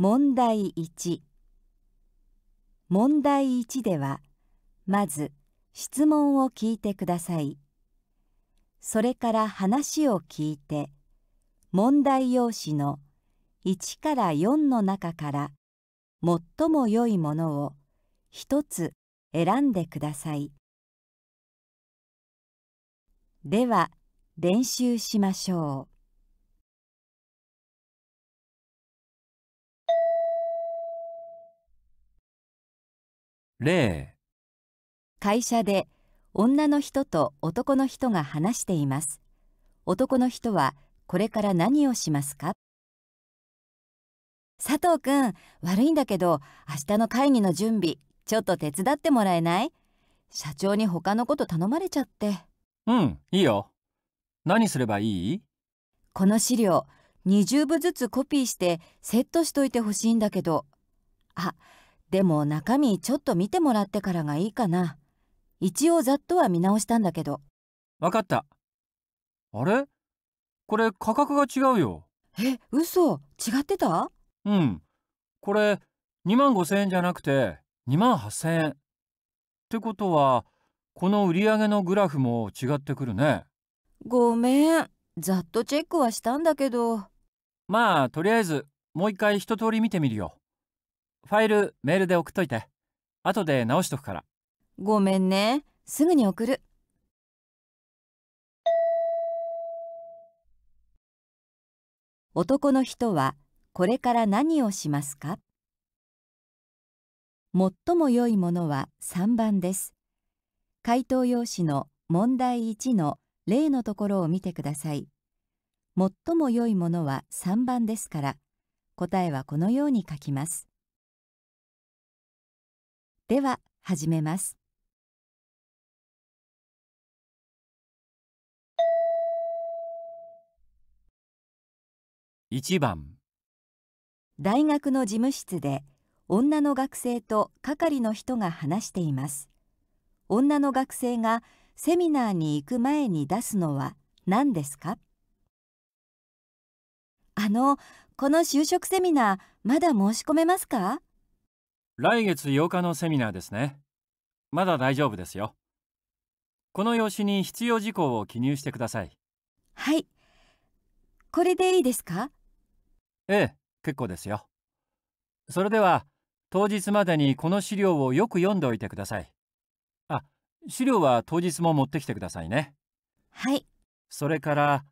問題1問題1ではまず質問を聞いてくださいそれから話を聞いて問題用紙の1から4の中から最も良いものを1つ選んでくださいでは練習しましょう例会社で女の人と男の人が話しています男の人はこれから何をしますか佐藤君、悪いんだけど明日の会議の準備ちょっと手伝ってもらえない社長に他のこと頼まれちゃってうんいいよ何すればいいこの資料20部ずつコピーしてセットしといてほしいんだけどあでも中身ちょっと見てもらってからがいいかな。一応ざっとは見直したんだけど。わかった。あれこれ価格が違うよ。え、嘘違ってたうん。これ2万5千円じゃなくて2万8千円。ってことは、この売り上げのグラフも違ってくるね。ごめん。ざっとチェックはしたんだけど。まあ、とりあえず、もう一回一通り見てみるよ。ファイルメールで送っといて後で直しとくからごめんねすぐに送る男の人はこれから何をしますか最も良いものは3番です回答用紙の問題1の例のところを見てください最も良いものは3番ですから答えはこのように書きますでは始めます一番大学の事務室で女の学生と係の人が話しています女の学生がセミナーに行く前に出すのは何ですかあのこの就職セミナーまだ申し込めますか来月8日のセミナーですね。まだ大丈夫ですよ。この用紙に必要事項を記入してください。はい。これでいいですかええ、結構ですよ。それでは、当日までにこの資料をよく読んでおいてください。あ、資料は当日も持ってきてくださいね。はい。それから、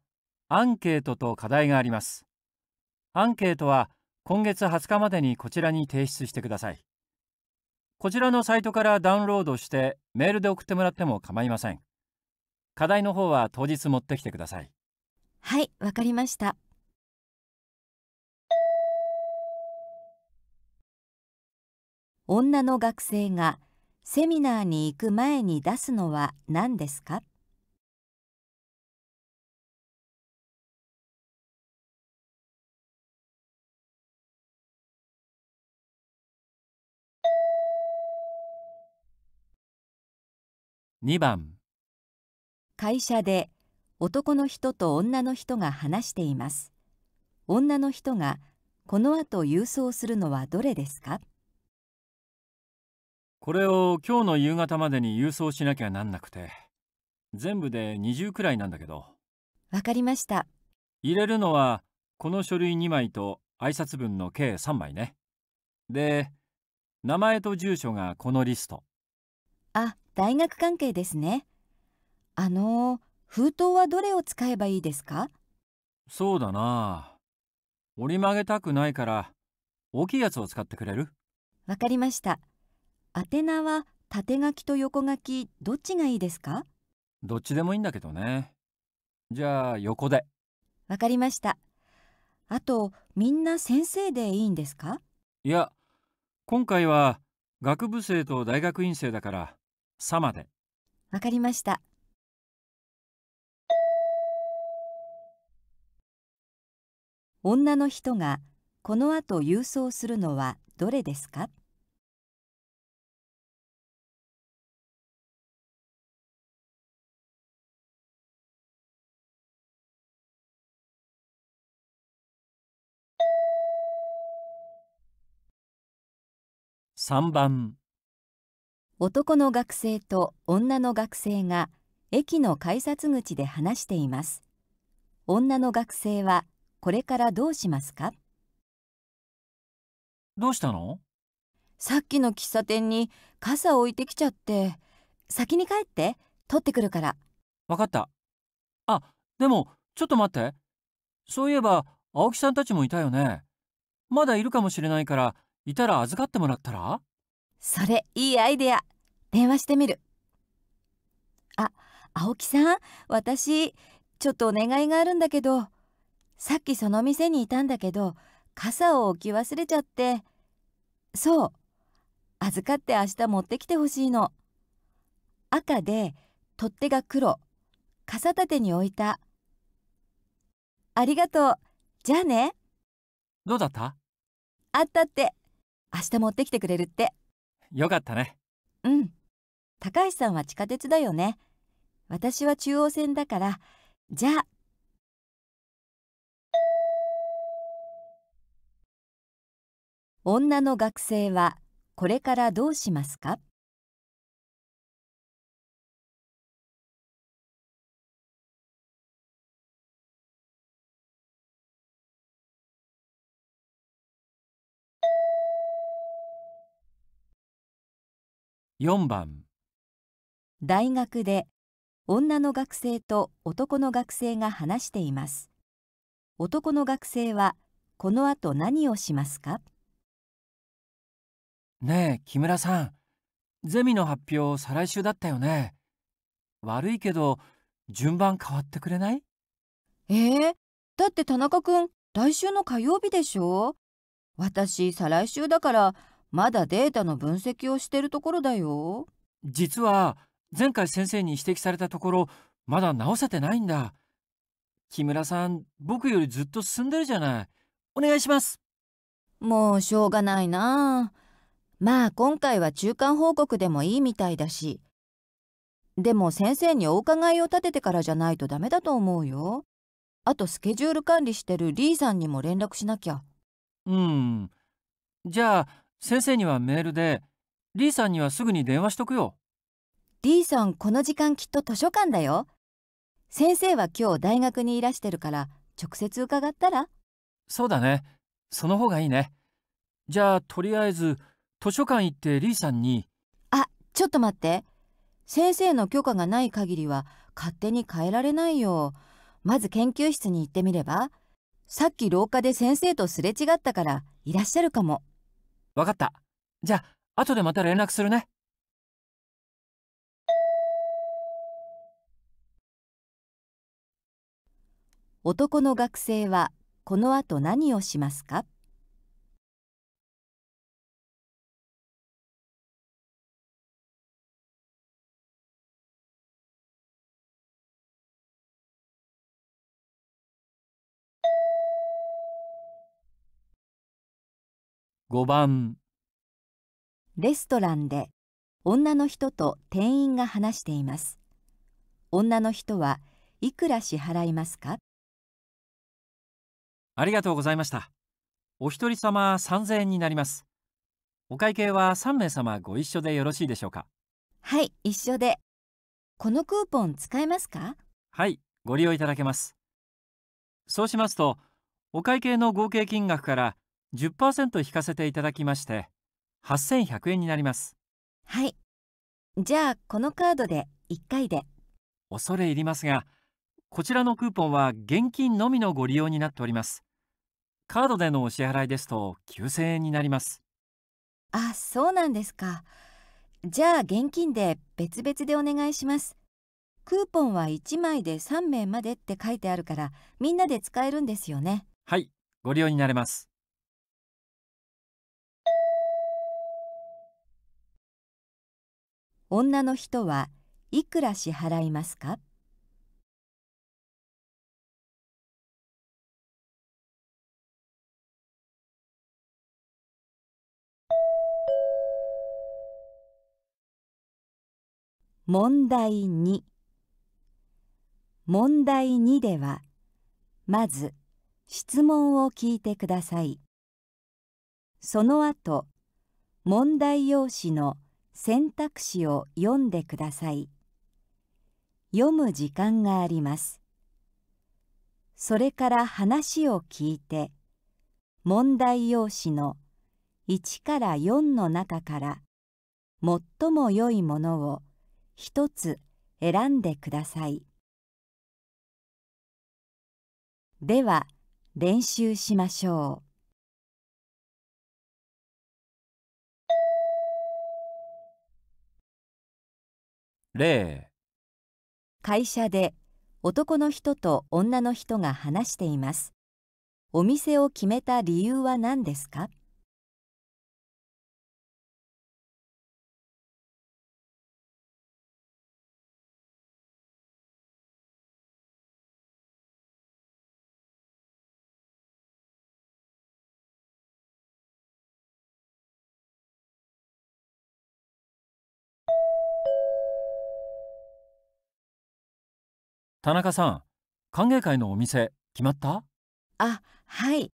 アンケートと課題があります。アンケートは今月20日までにこちらに提出してください。こちらのサイトからダウンロードしてメールで送ってもらっても構いません課題の方は当日持ってきてくださいはいわかりました女の学生がセミナーに行く前に出すのは何ですか2番会社で男の人と女の人が話しています女の人がこの後郵送するのはどれですかこれを今日の夕方までに郵送しなきゃなんなくて全部で20くらいなんだけどわかりました入れるのはこの書類2枚と挨拶文の計3枚ねで名前と住所がこのリスト大学関係ですね。あの封筒はどれを使えばいいですかそうだな折り曲げたくないから大きいやつを使ってくれるわかりました宛名は縦書きと横書きどっちがいいですかどっちでもいいんだけどねじゃあ横でわかりましたあとみんな先生でいいんですかいや今回は学部生と大学院生だからさまで。わかりました。女の人がこの後郵送するのはどれですか3番男の学生と女の学生が駅の改札口で話しています女の学生はこれからどうしますかどうしたのさっきの喫茶店に傘置いてきちゃって先に帰って取ってくるからわかったあでもちょっと待ってそういえば青木さんたちもいたよねまだいるかもしれないからいたら預かってもらったらそれいいアイデア電話してみるあ青木さん私ちょっとお願いがあるんだけどさっきその店にいたんだけど傘を置き忘れちゃってそう預かって明日持ってきてほしいの赤で取っ手が黒傘立てに置いたありがとうじゃあねどうだったあったって明日持ってきてくれるって。よかったねうん高橋さんは地下鉄だよね私は中央線だからじゃあ女の学生はこれからどうしますか4番大学で女の学生と男の学生が話しています男の学生はこの後何をしますかねえ木村さんゼミの発表再来週だったよね悪いけど順番変わってくれないえー、だって田中くん来週の火曜日でしょ私再来週だからまだデータの分析をしてるところだよ。実は前回先生に指摘されたところまだ直せてないんだ。木村さん僕よりずっと進んでるじゃない。お願いします。もうしょうがないなまあ今回は中間報告でもいいみたいだし。でも先生にお伺いを立ててからじゃないとダメだと思うよ。あとスケジュール管理してるリーさんにも連絡しなきゃ。うん。じゃあ先生にはメールで、リーさんにはすぐに電話しとくよ。リーさん、この時間きっと図書館だよ。先生は今日大学にいらしてるから、直接伺ったらそうだね。その方がいいね。じゃあ、とりあえず、図書館行ってリーさんに。あ、ちょっと待って。先生の許可がない限りは、勝手に変えられないよ。まず研究室に行ってみればさっき廊下で先生とすれ違ったからいらっしゃるかも。わかった。じゃあ、後でまた連絡するね。男の学生はこの後何をしますか5番レストランで女の人と店員が話しています女の人はいくら支払いますかありがとうございましたお一人様3000円になりますお会計は3名様ご一緒でよろしいでしょうかはい一緒でこのクーポン使えますかはいご利用いただけますそうしますとお会計の合計金額から10%引かせていただきまして8100円になりますはいじゃあこのカードで1回で恐れ入りますがこちらのクーポンは現金のみのご利用になっておりますカードでのお支払いですと9000円になりますあそうなんですかじゃあ現金で別々でお願いしますクーポンは1枚で3名までって書いてあるからみんなで使えるんですよねはいご利用になれます女の人はいくら支払いますか問題2問題2ではまず質問を聞いてくださいその後問題用紙の「選択肢を読んでください読む時間がありますそれから話を聞いて問題用紙の1から4の中から最も良いものを1つ選んでくださいでは練習しましょう例会社で男の人と女の人が話していますお店を決めた理由は何ですか田中さん歓迎会のお店決まったあはい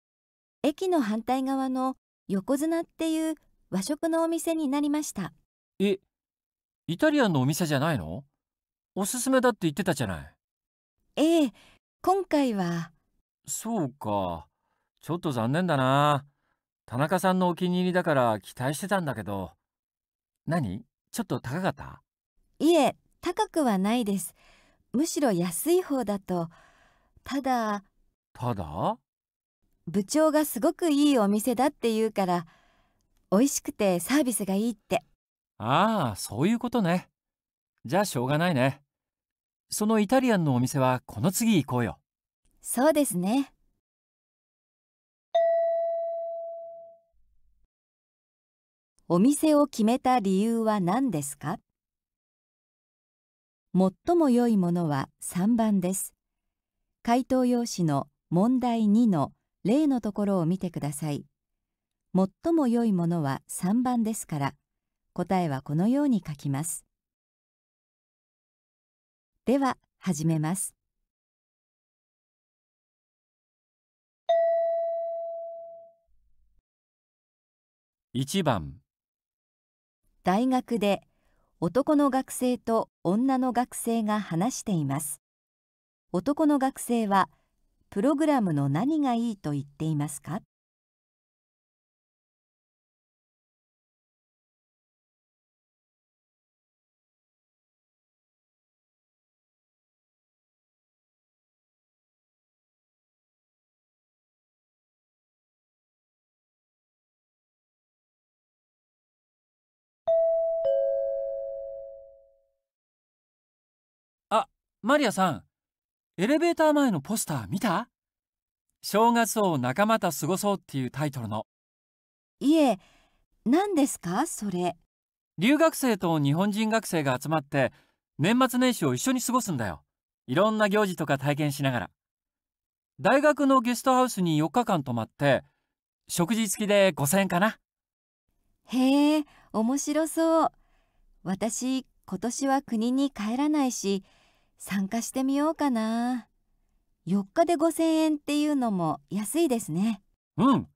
駅の反対側の横綱っていう和食のお店になりましたえイタリアンのお店じゃないのおすすめだって言ってたじゃないええ今回はそうかちょっと残念だな田中さんのお気に入りだから期待してたんだけど何ちょっと高かったいえ高くはないですむしろ安い方だとただただ部長がすごくいいお店だって言うから美味しくてサービスがいいってああそういうことねじゃあしょうがないねそのイタリアンのお店はこの次行こうよそうですねお店を決めた理由は何ですか最も良いものは3番です。回答用紙の問題2の例のところを見てください。最も良いものは3番ですから、答えはこのように書きます。では、始めます。1番大学で男の学生と女の学生が話しています男の学生はプログラムの何がいいと言っていますかマリアさん、エレベーター前のポスター見た正月を仲間と過ごそうっていうタイトルの。いえ、何ですかそれ。留学生と日本人学生が集まって、年末年始を一緒に過ごすんだよ。いろんな行事とか体験しながら。大学のゲストハウスに4日間泊まって、食事付きで5000円かな。へえ、面白そう。私、今年は国に帰らないし、参加してみようかな4日で5000円っていうのも安いですねうん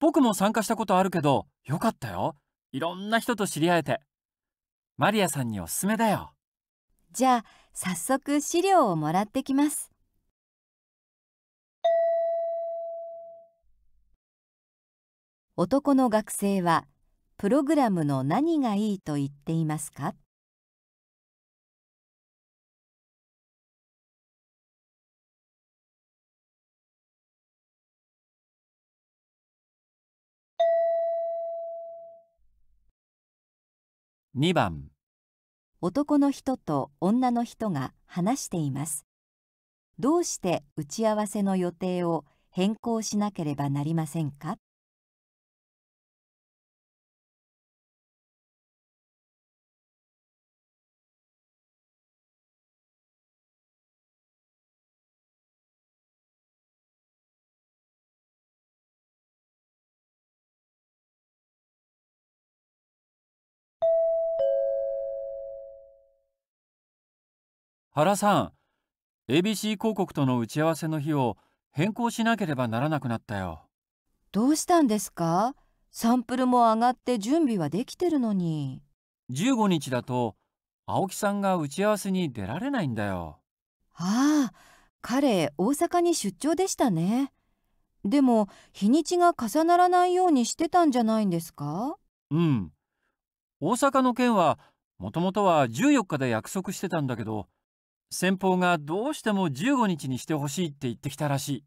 僕も参加したことあるけどよかったよいろんな人と知り合えてマリアさんにおすすめだよじゃあ早速資料をもらってきます男の学生はプログラムの何がいいと言っていますか2番男の人と女の人が話していますどうして打ち合わせの予定を変更しなければなりませんか原さん ABC 広告との打ち合わせの日を変更しなければならなくなったよどうしたんですかサンプルも上がって準備はできてるのに15日だと青木さんが打ち合わせに出られないんだよああ彼大阪に出張でしたねでも日にちが重ならないようにしてたんじゃないんですかうん大阪の件はもともとは14日で約束してたんだけど先方がどうしても15日にしてほしいって言ってきたらしい。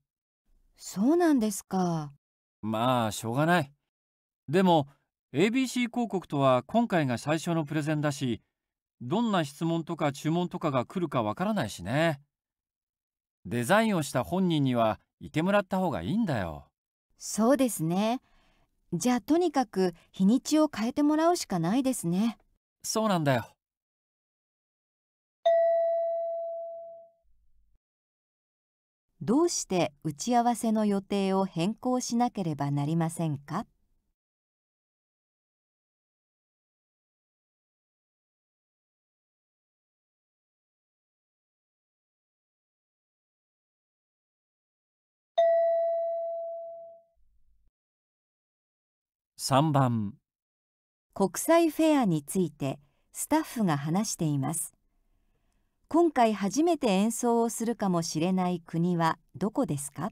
そうなんですか。まあ、しょうがない。でも、ABC 広告とは今回が最初のプレゼンだし、どんな質問とか注文とかが来るかわからないしね。デザインをした本人にはいてもらった方がいいんだよ。そうですね。じゃあとにかく日にちを変えてもらうしかないですね。そうなんだよ。どうして打ち合わせの予定を変更しなければなりませんか3番国際フェアについてスタッフが話しています今回初めて演奏をするかもしれない国はどこですか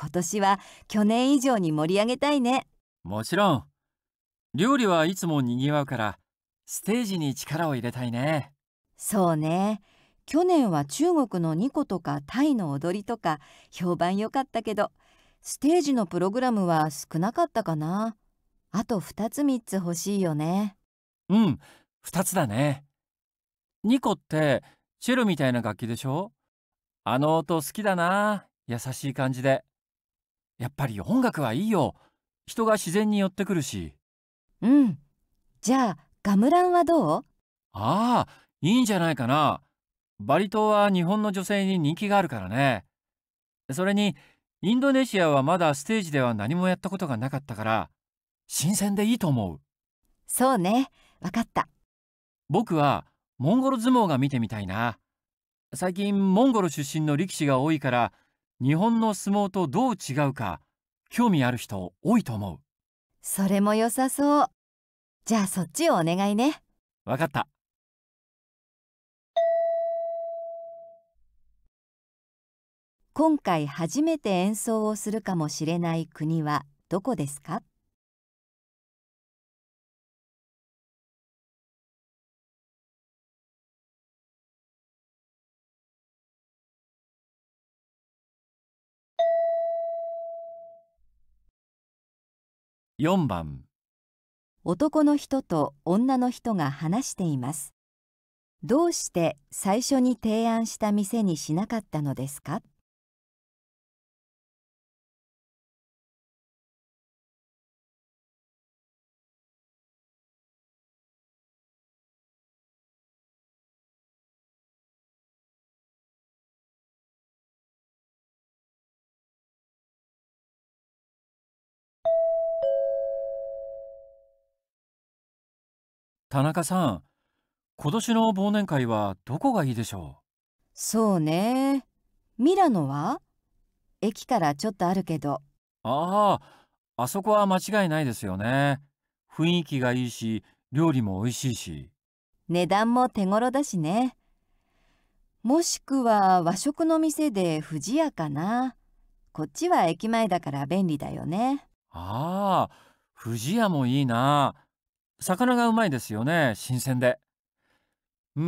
今年は去年以上に盛り上げたいねもちろん料理はいつも賑わうからステージに力を入れたいねそうね去年は中国のニコとかタイの踊りとか評判良かったけどステージのプログラムは少なかったかなあと2つ3つ欲しいよねうん2つだねニコってチェルみたいな楽器でしょあの音好きだな優しい感じでやっぱり音楽はいいよ人が自然に寄ってくるしうんじゃあガムランはどうああいいんじゃないかなバリ島は日本の女性に人気があるからねそれにインドネシアはまだステージでは何もやったことがなかったから新鮮でいいと思うそうねわかった僕はモンゴル相撲が見てみたいな最近モンゴル出身の力士が多いから日本の相撲とどう違うか興味ある人多いと思うそれも良さそうじゃあそっちをお願いねわかった今回初めて演奏をするかもしれない国はどこですか4番男の人と女の人が話していますどうして最初に提案した店にしなかったのですか田中さん今年の忘年会はどこがいいでしょうそうねミラノは駅からちょっとあるけどあああそこは間違いないですよね雰囲気がいいし料理も美味しいし値段も手頃だしねもしくは和食の店で不二家かなこっちは駅前だから便利だよねああ不二家もいいな魚がうまいですよね新鮮でうー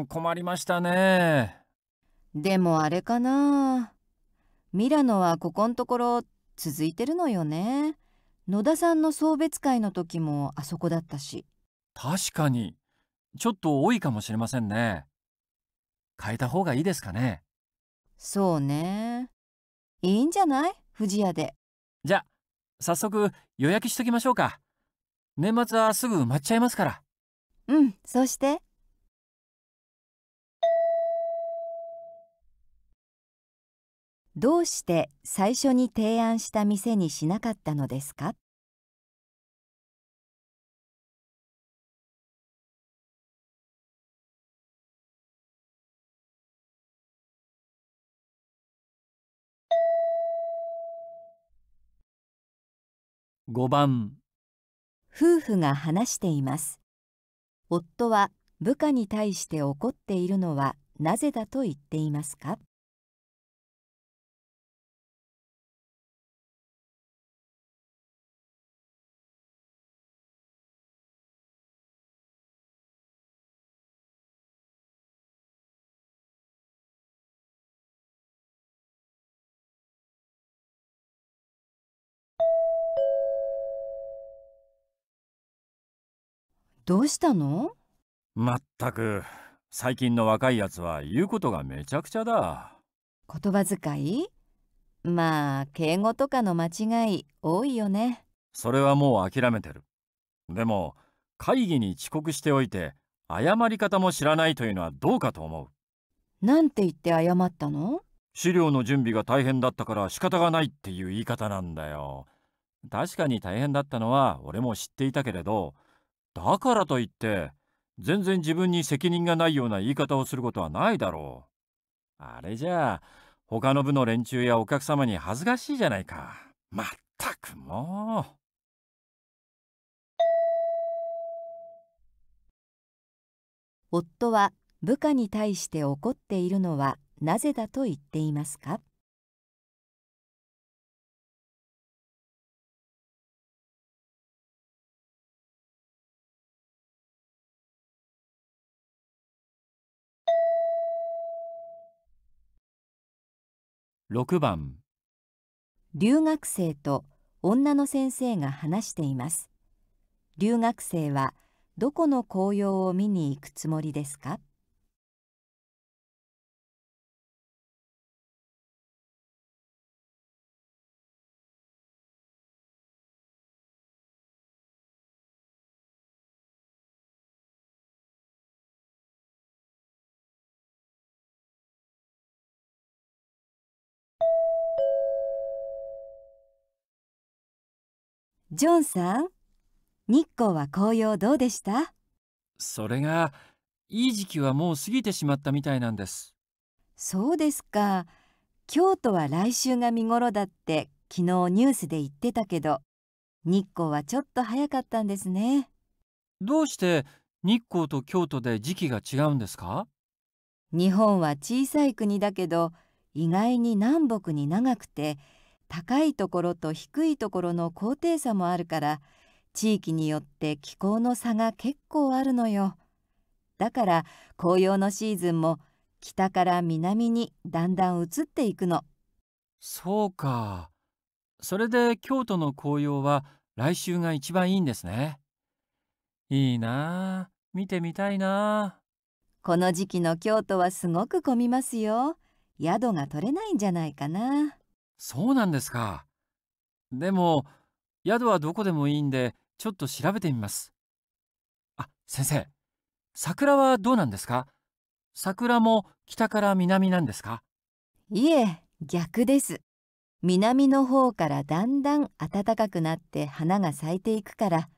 ん困りましたねでもあれかなミラノはここんところ続いてるのよね野田さんの送別会の時もあそこだったし確かにちょっと多いかもしれませんね変えた方がいいですかねそうねいいんじゃない富士屋でじゃあ早速予約しときましょうか年末はすぐ埋まっちゃいますからうんそうしてどうして最初に提案した店にしなかったのですか5番夫婦が話しています夫は部下に対して怒っているのはなぜだと言っていますかどうしたのまったく最近の若いやつは言うことがめちゃくちゃだ言葉遣いまあ敬語とかの間違い多いよねそれはもう諦めてるでも会議に遅刻しておいて謝り方も知らないというのはどうかと思うなんて言って謝ったの資料の準備が大変だったから仕方がないっていう言い方なんだよ確かに大変だったのは俺も知っていたけれどだからといって全然自分に責任がないような言い方をすることはないだろうあれじゃあ他の部の連中やお客様に恥ずかしいじゃないかまったくもう。夫は部下に対して怒っているのはなぜだと言っていますか6番留学生と女の先生が話しています留学生はどこの紅葉を見に行くつもりですかジョンさん日光は紅葉どうでしたそれがいい時期はもう過ぎてしまったみたいなんですそうですか京都は来週が見頃だって昨日ニュースで言ってたけど日光はちょっと早かったんですねどうして日光と京都で時期が違うんですか日本は小さい国だけど意外に南北に長くて高いところと低いところの高低差もあるから地域によって気候の差が結構あるのよ。だから紅葉のシーズンも北から南にだんだん移っていくの。そうか。それで京都の紅葉は来週が一番いいんですね。いいなあ。見てみたいなあ。この時期の京都はすごく混みますよ。宿が取れないんじゃないかな。そうなんですか。でも、宿はどこでもいいんで、ちょっと調べてみます。あ、先生、桜はどうなんですか桜も北から南なんですかいえ、逆です。南の方からだんだん暖かくなって花が咲いていくから、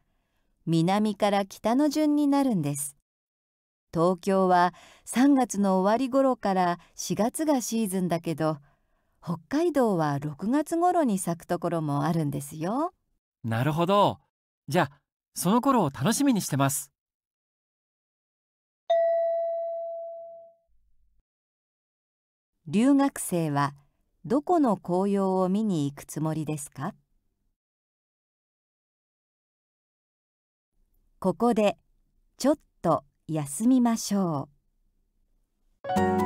南から北の順になるんです。東京は3月の終わり頃から4月がシーズンだけど、北海道は6月頃に咲くところもあるんですよなるほどじゃあその頃を楽しみにしてます留学生はどこの紅葉を見に行くつもりですかここでちょっと休みましょう。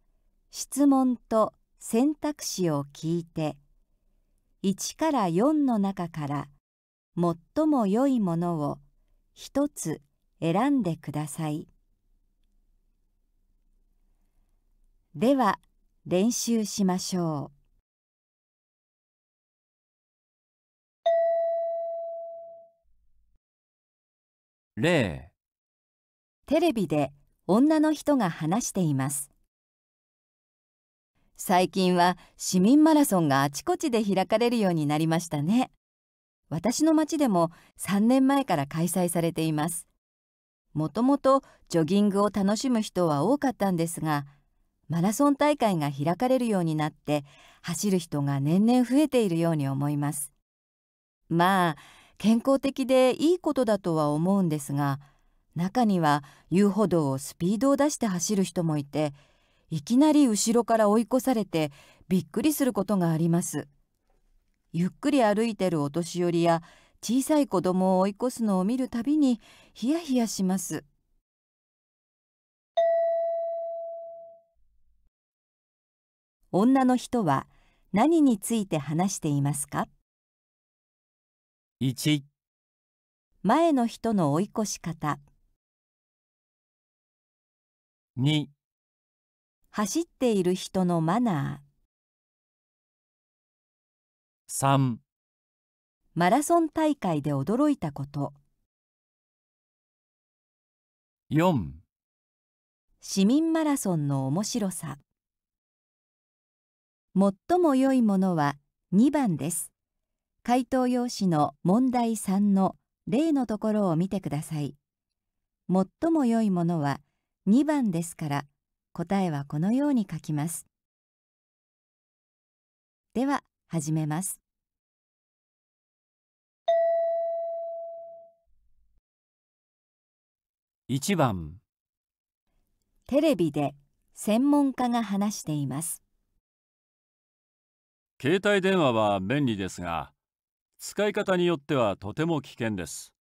質問と選択肢を聞いて1から4の中から最も良いものを一つ選んでくださいでは練習しましょうテレビで女の人が話しています最近は市民マラソンがあちこちで開かれるようになりましたね。私の町でも3年前から開催されています。もともとジョギングを楽しむ人は多かったんですが、マラソン大会が開かれるようになって走る人が年々増えているように思います。まあ健康的でいいことだとは思うんですが中には遊歩道をスピードを出して走る人もいていきなり後ろから追い越されてびっくりすることがあります。ゆっくり歩いてるお年寄りや小さい子供を追い越すのを見るたびにヒヤヒヤします。女の人は何について話していますか 1, 前の人の追い越し方 2, 2走っている人のマナー3マラソン大会で驚いたこと4市民マラソンの面白さ最も良いものは2番です回答用紙の問題3の例のところを見てください最も良いものは2番ですから答えはこのように書きます。では始めます。1番テレビで専門家が話しています。携帯電話は便利ですが、使い方によってはとても危険です。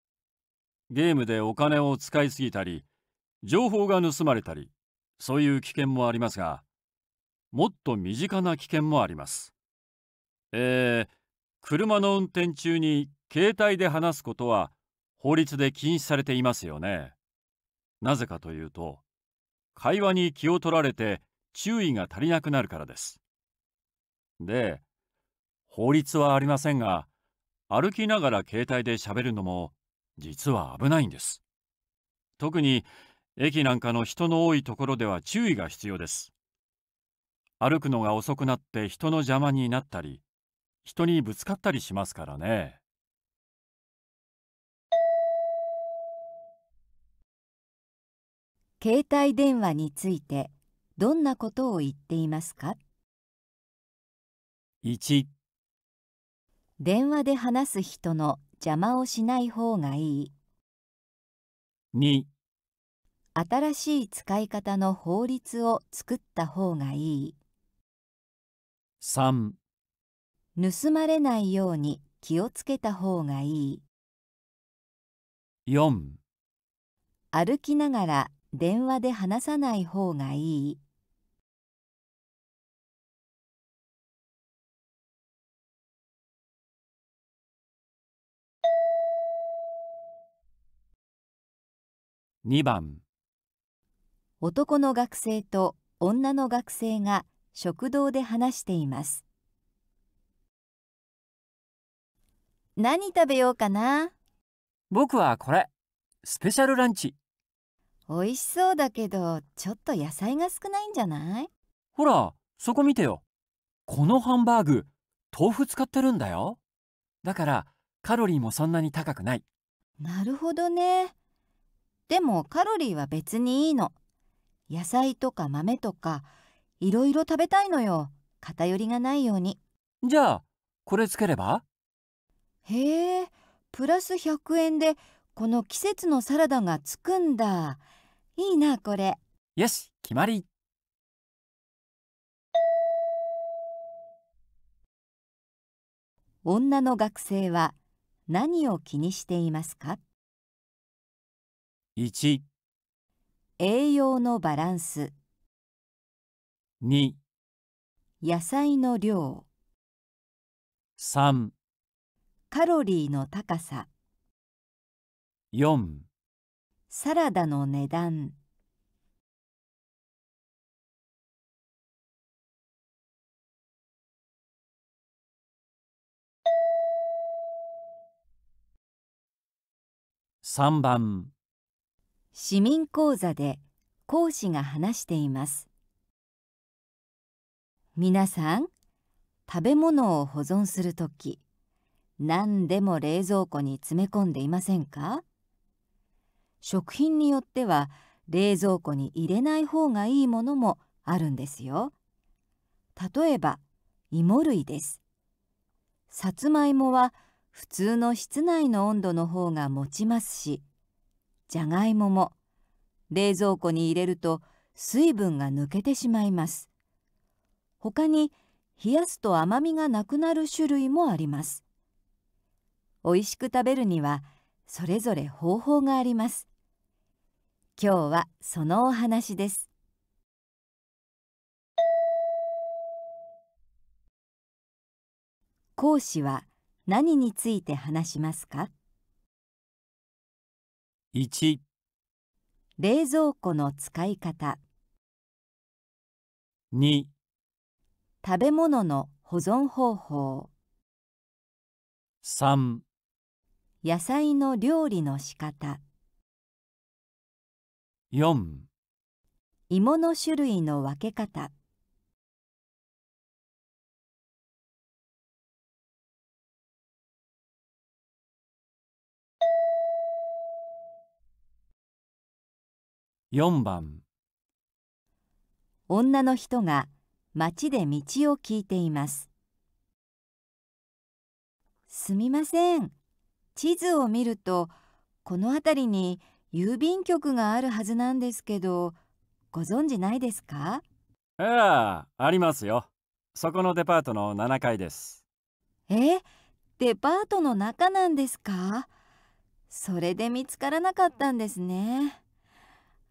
ゲームでお金を使いすぎたり、情報が盗まれたり、そういう危険もありますが、もっと身近な危険もあります。えー、車の運転中に携帯で話すことは法律で禁止されていますよね。なぜかというと、会話に気を取られて注意が足りなくなるからです。で、法律はありませんが、歩きながら携帯で喋るのも実は危ないんです。特に駅なんかの人の多いところでは注意が必要です。歩くのが遅くなって人の邪魔になったり、人にぶつかったりしますからね。携帯電話についてどんなことを言っていますか 1, 電話で話す人の邪魔をしない方がいい 2, 2新しい使い方の法律を作った方がいい3盗まれないように気をつけた方がいい4歩きながら電話で話さない方がいい2番男の学生と女の学生が食堂で話しています何食べようかな僕はこれスペシャルランチ美味しそうだけどちょっと野菜が少ないんじゃないほらそこ見てよこのハンバーグ豆腐使ってるんだよだからカロリーもそんなに高くないなるほどねでもカロリーは別にいいの野菜とか豆とかいろいろ食べたいのよ偏りがないようにじゃあこれつければへえプラス100円でこの季節のサラダがつくんだいいなこれよし決まり女の学生は何を気にしていますか1栄養のバランス2野菜の量3カロリーの高さ4サラダの値段3番市民講座で講師が話しています皆さん食べ物を保存する時何でも冷蔵庫に詰め込んでいませんか食品によっては冷蔵庫に入れない方がいいものもあるんですよ例えば芋類ですさつまいもは普通の室内の温度の方が持ちますしじゃがいもも冷蔵庫に入れると水分が抜けてしまいます他に冷やすと甘みがなくなる種類もあります美味しく食べるにはそれぞれ方法があります今日はそのお話です講師は何について話しますか1冷蔵庫の使い方2食べ物の保存方法3野菜の料理の仕方4芋の種類の分け方4番女の人が街で道を聞いていますすみません地図を見るとこの辺りに郵便局があるはずなんですけどご存知ないですかああありますよそこのデパートの7階ですえデパートの中なんですかそれで見つからなかったんですね。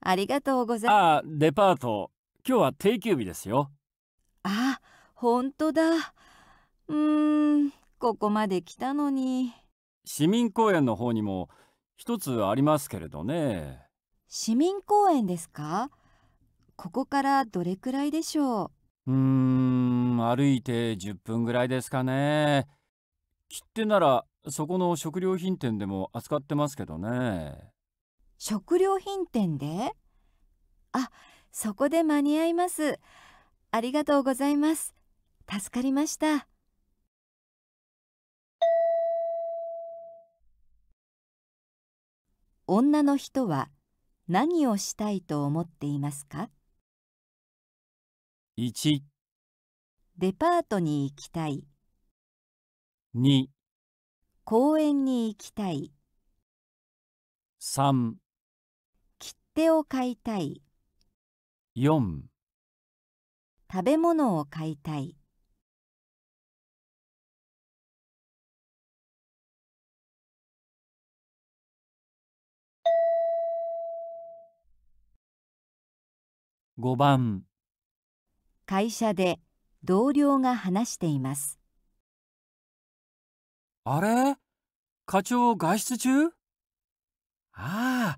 ありがとうございます。あデパート。今日は定休日ですよ。あ、本当だ。うーん、ここまで来たのに。市民公園の方にも一つありますけれどね。市民公園ですかここからどれくらいでしょううーん、歩いて10分ぐらいですかね。切手ならそこの食料品店でも扱ってますけどね。食料品店であそこで間に合いますありがとうございます助かりました女の人は何をしたいと思っていますか 1, 1デパートに行きたい2公園に行きたい3手を買いたい4食べ物を買いたい5番会社で同僚が話していますあれ課長外出中ああ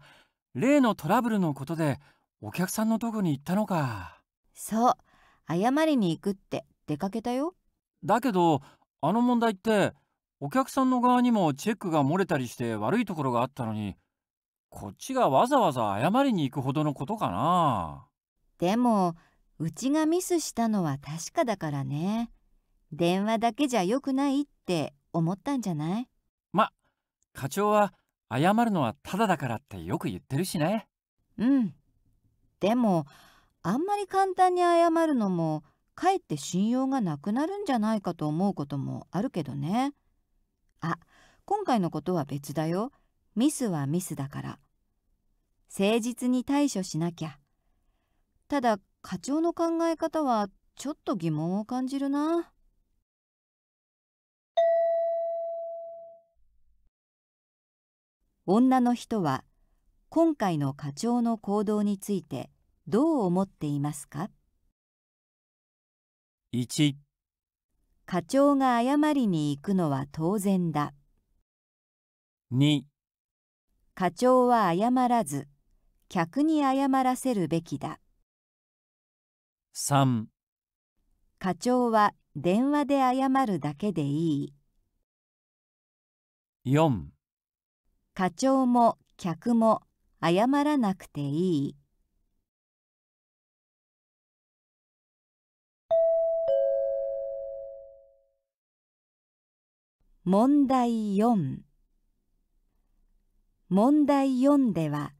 例のトラブルのことでお客さんのとこに行ったのかそう謝りに行くって出かけたよだけどあの問題ってお客さんの側にもチェックが漏れたりして悪いところがあったのにこっちがわざわざ謝りに行くほどのことかなでもうちがミスしたのは確かだからね電話だけじゃ良くないって思ったんじゃないま課長は謝るのはタダだからってよく言ってるしねうんでもあんまり簡単に謝るのもかえって信用がなくなるんじゃないかと思うこともあるけどねあ今回のことは別だよミスはミスだから誠実に対処しなきゃただ課長の考え方はちょっと疑問を感じるな。女の人は今回の課長の行動についてどう思っていますか 1, 1課長が謝りに行くのは当然だ 2, 2課長は謝らず客に謝らせるべきだ3課長は電話で謝るだけでいい4課長も客も謝らなくていい。問題4問題4では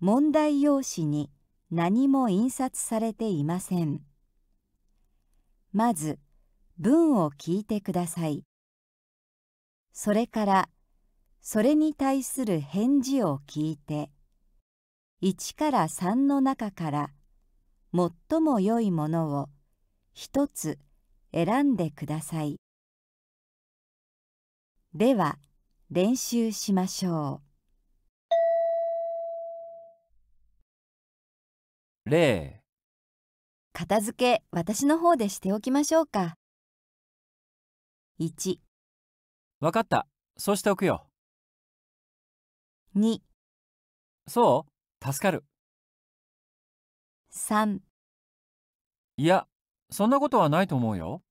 問題用紙に何も印刷されていません。まず文を聞いてください。それからそれに対する返事を聞いて1から3の中から最も良いものを一つ選んでください。では練習しましょう。例片付け私の方でしておきましょうか。1分かったそうしておくよ。2そう助かる3いやそんなことはないと思うよ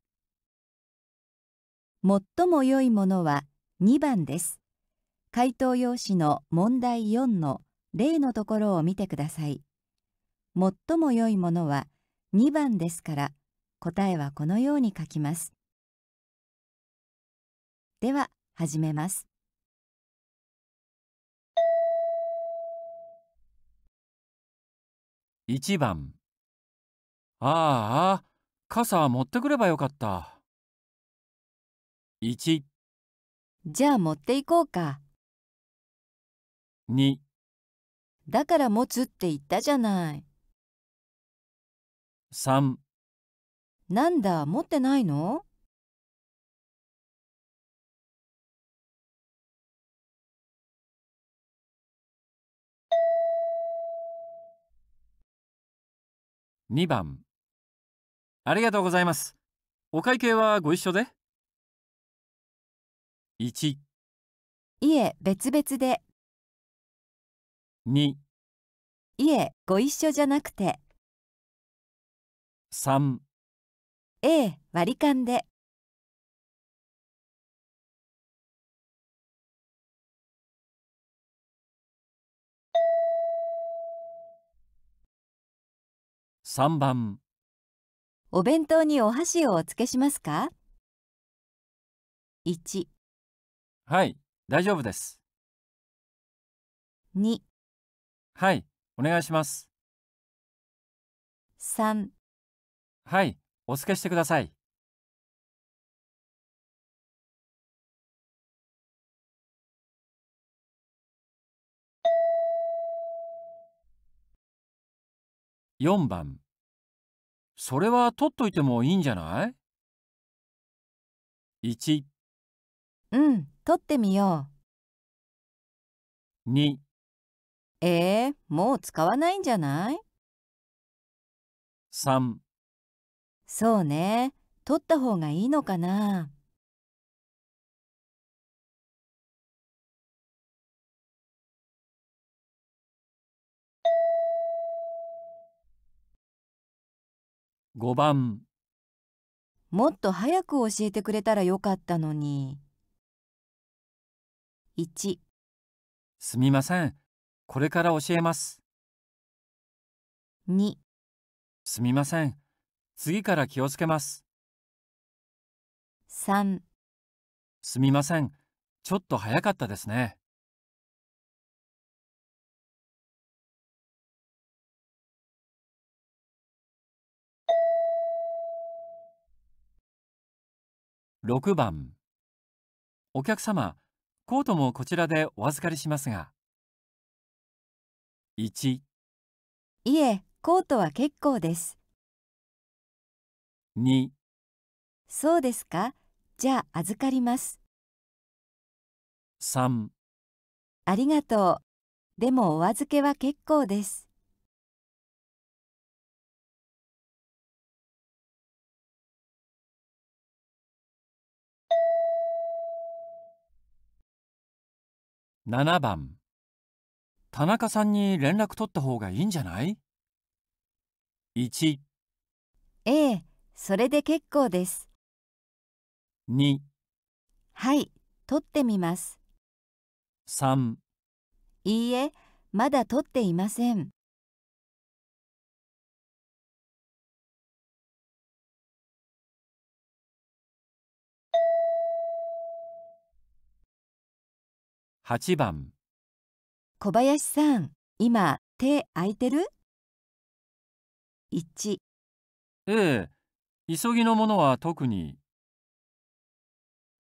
最も良いものは2番です回答用紙の問題4の例のところを見てください最も良いものは2番ですから答えはこのように書きますでは始めます1番ああ、傘持ってくればよかった。1じゃあ持っていこうか。2だから持つって言ったじゃない。3なんだ、持ってないの2番ありがとうございます。お会計はご一緒で ?1 いえ、別々で。2いえ、ご一緒じゃなくて。3ええ、割り勘で。三番お弁当にお箸をお付けしますか一はい大丈夫です二はいお願いします三はいお付けしてください4番それは取っといてもいいんじゃない ?1 うん取ってみよう2えー、もう使わないんじゃない3そうね取った方がいいのかな5番もっと早く教えてくれたらよかったのに1すみませんこれから教えます2すみません次から気をつけます3すみませんちょっと早かったですね6番お客様コートもこちらでお預かりしますが1いえコートは結構です2そうですかじゃあ預かります3ありがとうでもお預けは結構です7番田中さんに連絡取った方がいいんじゃない ?1 ええ、それで結構です。2はい、取ってみます。3いいえ、まだ取っていません。8番小林さん、今手空いてる ?1、ええ急ぎのものは特に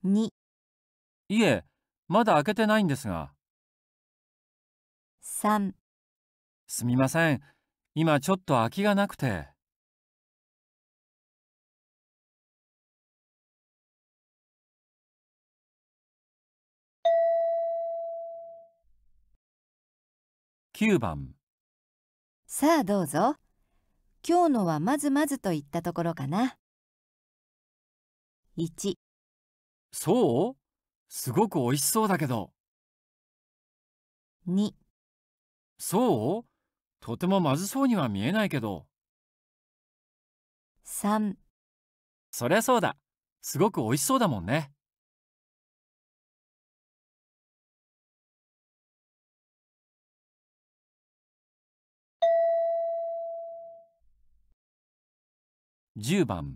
2、いえまだ開けてないんですが3すみません今ちょっと空きがなくて。9番さあどうぞ今日のはまずまずといったところかな1そうすごく美味しそうだけど2そうとてもまずそうには見えないけど3そりゃそうだすごく美味しそうだもんね。10番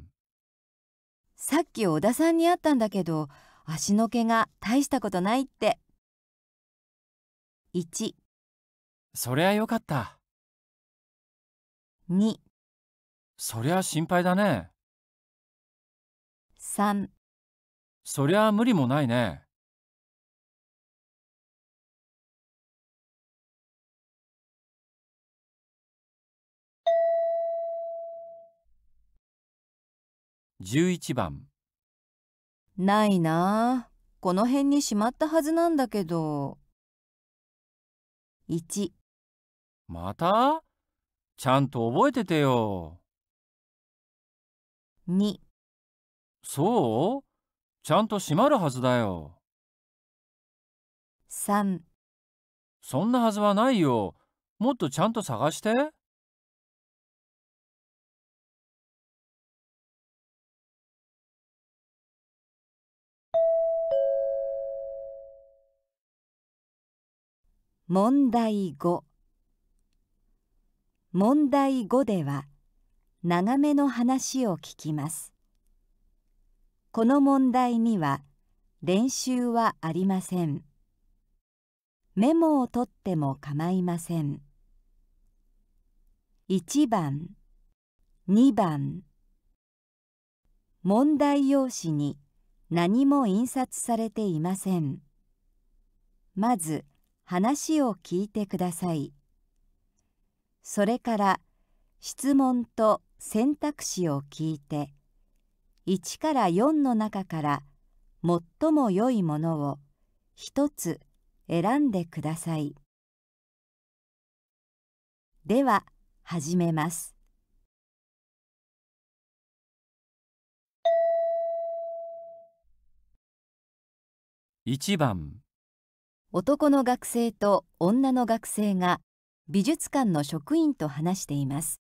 さっき小田さんに会ったんだけど足の毛が大したことないって1そりゃよかった2そりゃ心配だね3そりゃ無理もないね。11番ないなあこの辺にしまったはずなんだけど1またちゃんと覚えててよ2そうちゃんと閉まるはずだよ3そんなはずはないよもっとちゃんと探して。問題5問題5では長めの話を聞きますこの問題には練習はありませんメモを取っても構いません1番2番問題用紙に何も印刷されていませんまず話を聞いてくださいそれから質問と選択肢を聞いて1から4の中から最も良いものを一つ選んでくださいでは始めます1番男の学生と女の学生が美術館の職員と話しています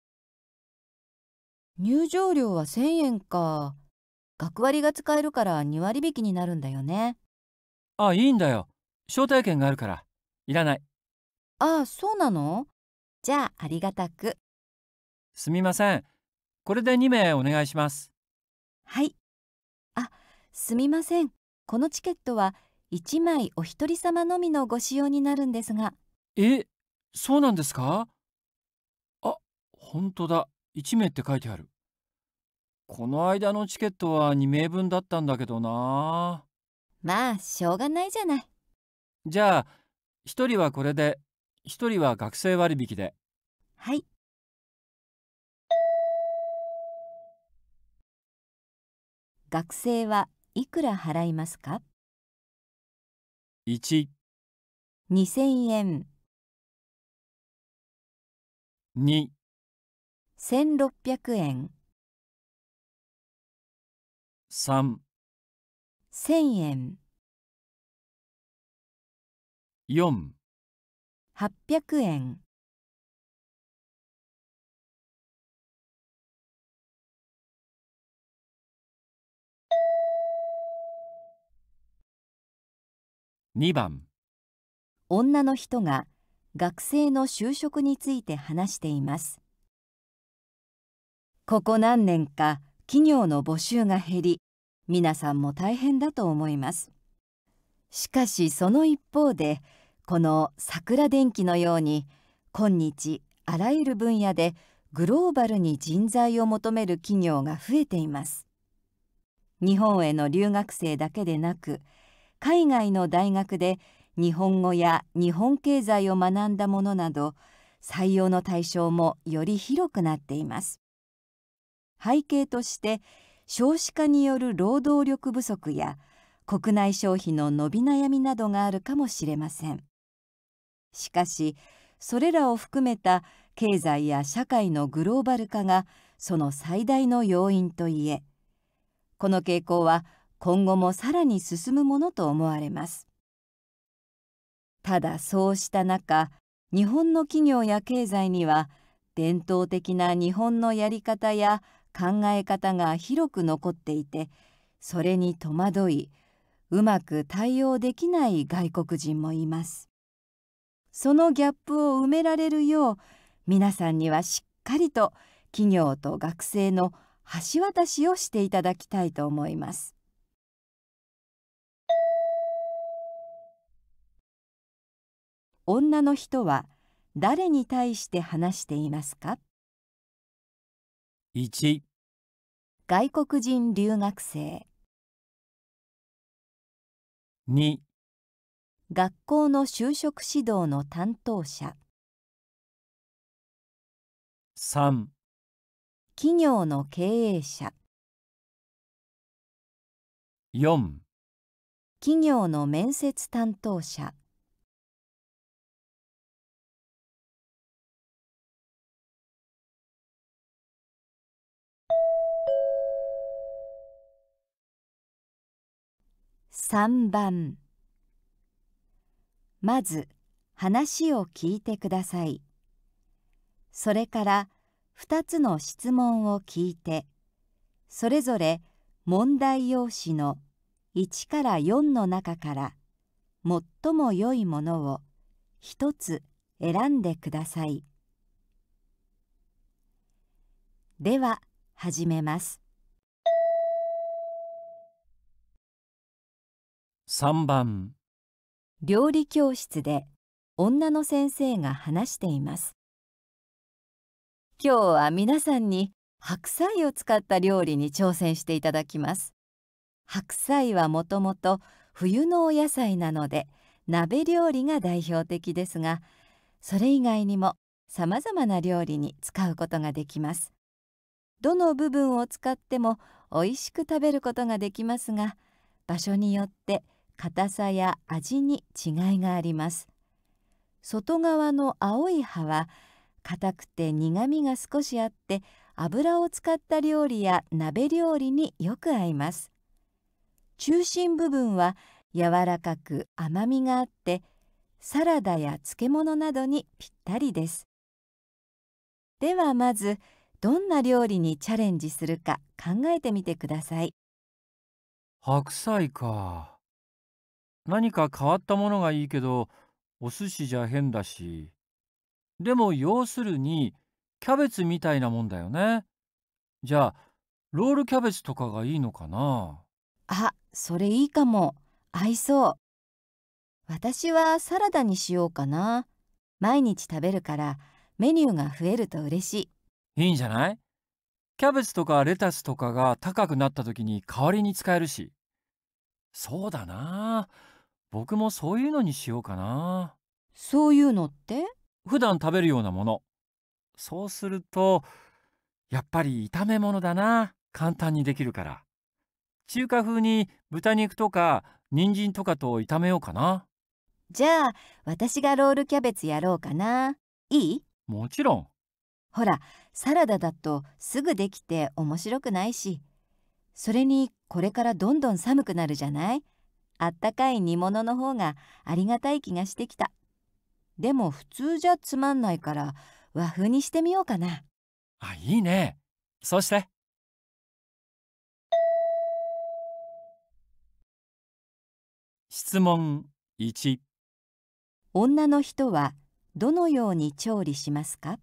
入場料は1000円か学割が使えるから2割引きになるんだよねあいいんだよ招待券があるからいらないああそうなのじゃあありがたくすみませんこれで2名お願いしますはいあすみませんこのチケットは1枚お一人様のみのご使用になるんですがえそうなんですかあ本当だ1名って書いてあるこの間のチケットは2名分だったんだけどなまあしょうがないじゃないじゃあ1人はこれで1人は学生割引ではい学生はいくら払いますか1 2000円2 1600円3 1000円4 800円2番女の人が学生の就職について話していますここ何年か企業の募集が減り皆さんも大変だと思いますしかしその一方でこの桜電機のように今日あらゆる分野でグローバルに人材を求める企業が増えています日本への留学生だけでなく海外の大学で日本語や日本経済を学んだものなど採用の対象もより広くなっています背景として少子化による労働力不足や国内消費の伸び悩みなどがあるかもしれませんしかしそれらを含めた経済や社会のグローバル化がその最大の要因といえこの傾向は今後もさらに進むものと思われますただそうした中日本の企業や経済には伝統的な日本のやり方や考え方が広く残っていてそれに戸惑いうまく対応できない外国人もいますそのギャップを埋められるよう皆さんにはしっかりと企業と学生の橋渡しをしていただきたいと思います女の人は誰に対して話していますか 1, 1外国人留学生 2, 学校の就職指導の担当者3企業の経営者4企業の面接担当者3番まず話を聞いてくださいそれから2つの質問を聞いてそれぞれ問題用紙の1から4の中から最も良いものを1つ選んでくださいでは始めます3番料理教室で女の先生が話しています今日は皆さんに白菜を使った料理に挑戦していただきます白菜はもともと冬のお野菜なので鍋料理が代表的ですがそれ以外にも様々な料理に使うことができますどの部分を使っても美味しく食べることができますが場所によって硬さや味に違いがあります外側の青い葉は硬くて苦みが少しあって油を使った料理や鍋料理によく合います中心部分は柔らかく甘みがあってサラダや漬物などにぴったりですではまずどんな料理にチャレンジするか考えてみてください白菜か。何か変わったものがいいけどお寿司じゃ変だしでも要するにキャベツみたいなもんだよねじゃあロールキャベツとかがいいのかなあそれいいかも合いそう私はサラダにしようかな毎日食べるからメニューが増えると嬉しいいいんじゃないキャベツとかレタスとかが高くなった時に代わりに使えるしそうだなあ僕もそういうのにしようかなそういうのって普段食べるようなものそうするとやっぱり炒め物だな簡単にできるから中華風に豚肉とか人参とかと炒めようかなじゃあ私がロールキャベツやろうかないいもちろんほらサラダだとすぐできて面白くないしそれにこれからどんどん寒くなるじゃないあったかい煮物の方がありがたい気がしてきたでも普通じゃつまんないから和風にしてみようかなあいいねそうして質問1女の人はどのように調理しますか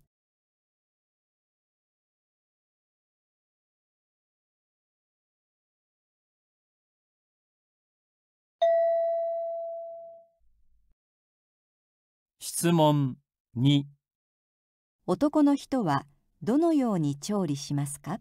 質問2男の人はどのように調理しますか